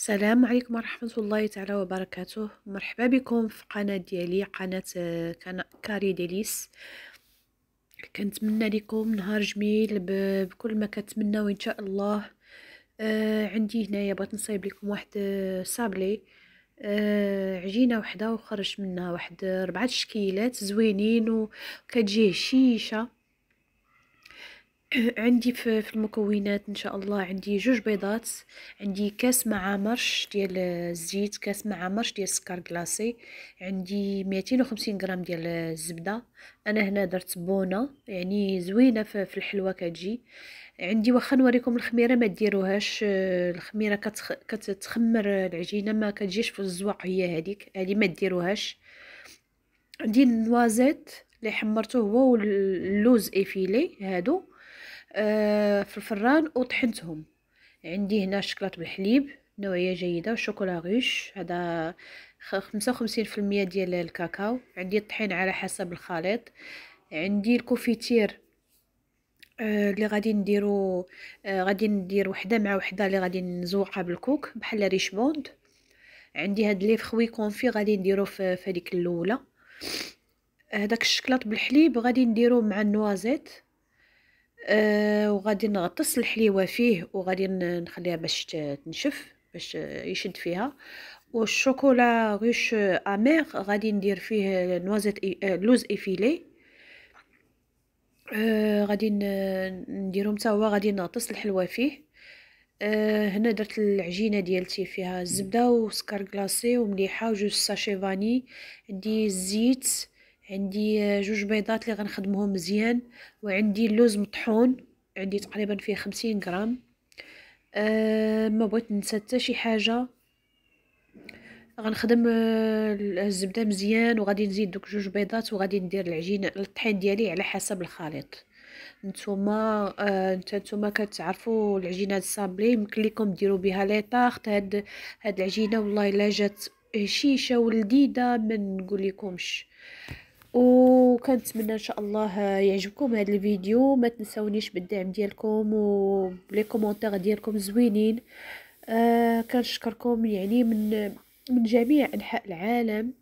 السلام عليكم ورحمة الله تعالى وبركاته مرحبا بكم في قناة ديالي قناة كاري ديليس كنتمنى لكم نهار جميل بكل ما كتمناو ان شاء الله آه عندي هنايا بغيت نصايب لكم واحد آه، صابلي آه عجينه وحده وخرج منها واحد آه، ربعه شكيلات زوينين وكتجي هشيشه عندي في, المكونات ان شاء الله عندي جوج بيضات عندي كاس مع مرش ديال الزيت كاس مع مرش ديال السكر كلاصي عندي 250 غرام ديال الزبده انا هنا درت بونه يعني زوينه في الحلوه كتجي عندي واخا نوريكم الخميره ما ديروهاش آه، الخميره كتخ... كتخمر العجينه ما كتجيش في الزواق هي هذيك هذه ما ديروهاش عندي النوازيت اللي حمرته هو واللوز افيلي هادو آه، في الفران وطحنتهم عندي هنا الشكلاط بالحليب نوعيه جيده شوكولا غيش هذا خمسة وخمسين في المية ديال الكاكاو عندي الطحين على حسب الخليط عندي الكوفيتير آه، اللي غادي نديرو آه، غادي ندير وحده مع وحده اللي غادي نزوقها بالكوك بحال ريشموند عندي هاد لي فخوي كونفي غادي نديرو في هذيك الاولى هداك الشكلاط بالحليب غادي نديرو مع النوازيت آه، وغادي نغطس الحليوه فيه وغادي نخليها باش تنشف باش يشد فيها والشوكولا غوش امير غادي ندير فيه نوازيت آه، لوز افيلي آه، غادي نديرهم حتى هو غادي نغطس الحلوه فيه هنا درت العجينه ديالتي فيها الزبده وسكر كلاصي ومليحه وجوج ساشي فاني عندي الزيت عندي آه، جوج بيضات اللي غنخدمهم مزيان وعندي اللوز مطحون عندي تقريبا فيه خمسين غرام أه ما بغيت ننسى حتى شي حاجه غنخدم آه، الزبده مزيان وغادي نزيد دوك جوج بيضات وغادي ندير العجينه الطحين ديالي على حسب الخليط نتوما أه نتوما كتعرفوا العجينه الصابلي يمكن لكم ديروا بها لي طاخت هاد هاد العجينه والله الا جات هشيشه ولذيذه ما نقول لكمش وكنتمنى ان شاء الله يعجبكم هذا الفيديو ما تنسونيش بالدعم ديالكم ولي كومونتير ديالكم زوينين آه كنشكركم يعني من من جميع انحاء العالم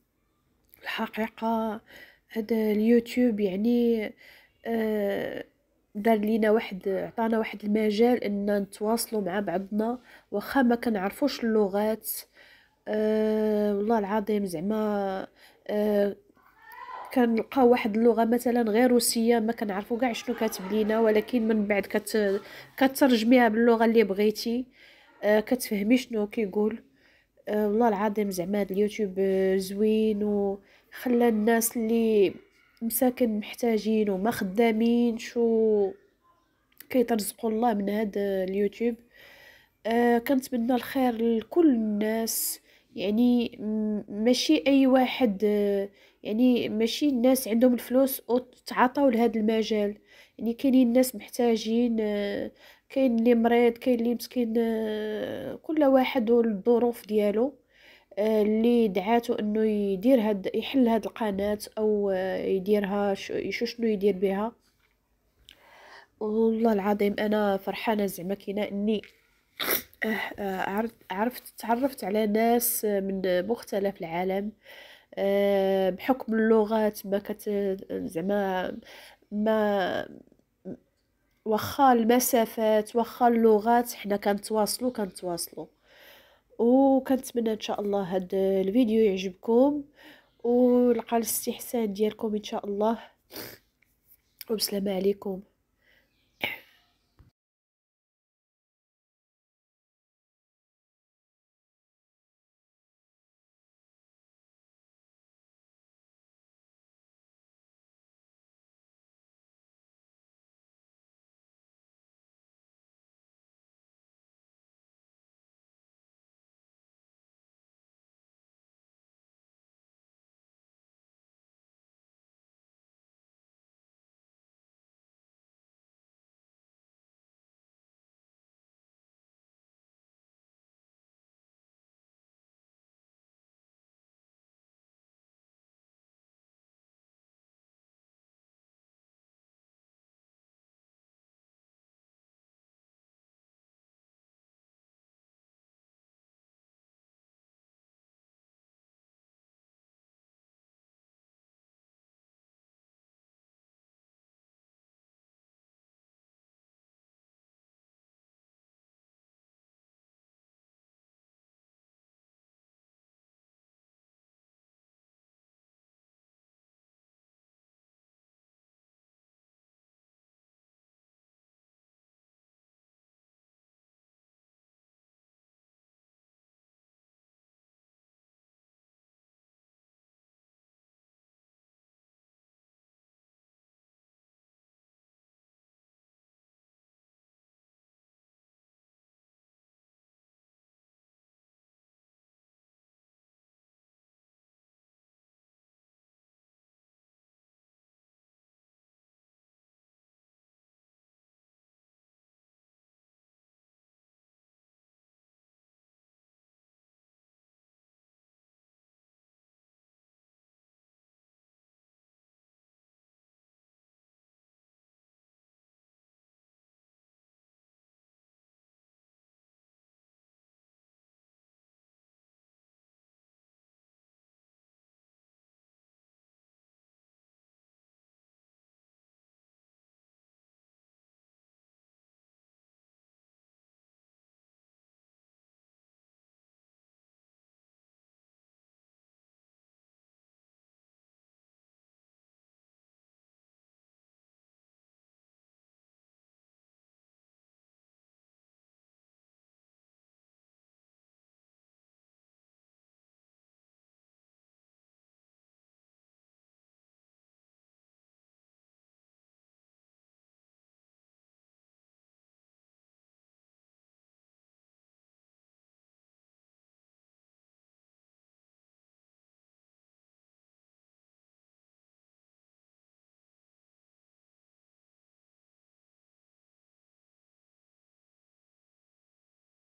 الحقيقه هذا اليوتيوب يعني آه دار لينا واحد عطانا واحد المجال ان نتواصلوا مع بعضنا واخا ما كنعرفوش اللغات أه والله العظيم زعما أه كنلقاو واحد اللغه مثلا غير روسيه ما كنعرفو كاع شنو كاتب لينا ولكن من بعد كت... كترجميها باللغه اللي بغيتي آه كتفهمي شنو كيقول آه والله العظيم زعما هذا اليوتيوب آه، زوين وخلى الناس اللي مساكن محتاجين وما خدامين شو كيترزقوا الله من هذا آه، اليوتيوب آه كنتمنى الخير لكل الناس يعني ماشي اي واحد آه، يعني ماشي الناس عندهم الفلوس وتعاطاو لهذا المجال يعني كاينين الناس محتاجين آه، كاين اللي مريض كاين اللي مسكين آه، كل واحد والظروف ديالو آه، اللي دعاتو انه يدير هاد يحل هاد القناه او يديرها يشوف شنو يدير بها والله العظيم انا فرحانه زعما كاينه اني عرفت تعرفت على ناس من مختلف العالم آه، بحكم اللغات ما كت زعما ما واخا المسافات واخا اللغات حنا كنتواصلوا كنتواصلوا وكنتمنى ان شاء الله هاد الفيديو يعجبكم ونلقى الاستحسان ديالكم ان شاء الله وبسلامه عليكم